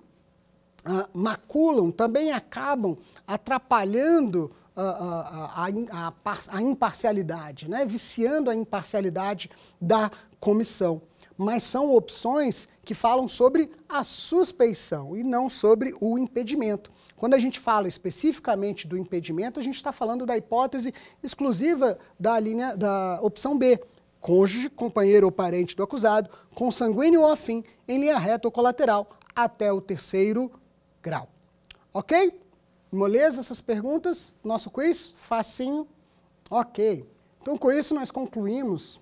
ah, maculam, também acabam atrapalhando ah, ah, a, a, a, a, imparcialidade, né? viciando a imparcialidade da comissão. Mas são opções que falam sobre a suspeição e não sobre o impedimento. Quando a gente fala especificamente do impedimento, a gente está falando da hipótese exclusiva da linha da opção B, cônjuge, companheiro ou parente do acusado, consanguíneo ou afim, em linha reta ou colateral, até o terceiro grau. Ok? Moleza essas perguntas? Nosso quiz? Facinho? Ok. Então, com isso, nós concluímos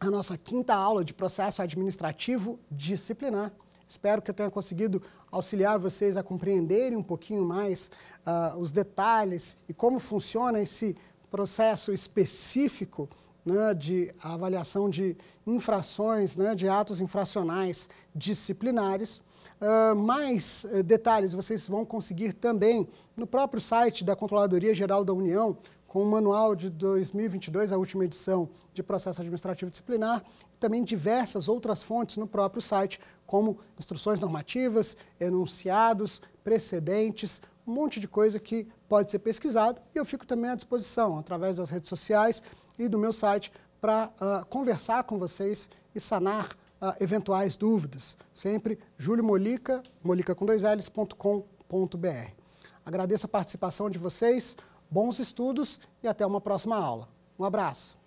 a nossa quinta aula de processo administrativo disciplinar. Espero que eu tenha conseguido auxiliar vocês a compreenderem um pouquinho mais uh, os detalhes e como funciona esse processo específico né, de avaliação de infrações, né, de atos infracionais disciplinares. Uh, mais uh, detalhes vocês vão conseguir também no próprio site da Controladoria Geral da União, com o manual de 2022, a última edição de processo administrativo disciplinar, e também diversas outras fontes no próprio site, como instruções normativas, enunciados, precedentes, um monte de coisa que pode ser pesquisado. E eu fico também à disposição através das redes sociais e do meu site para uh, ah, conversar com vocês e sanar uh, eventuais dúvidas. Sempre Júlio Molica, molica com dois L's, ponto com, ponto br. Agradeço a participação de vocês, bons estudos e até uma próxima aula. Um abraço.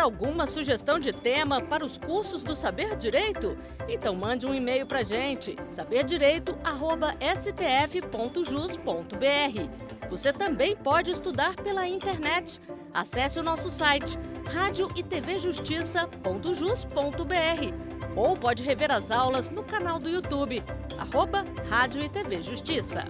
alguma sugestão de tema para os cursos do Saber Direito? Então mande um e-mail para gente, saberdireito@stf.jus.br. Você também pode estudar pela internet. Acesse o nosso site radio ou pode rever as aulas no canal do YouTube, arroba Rádio e TV Justiça.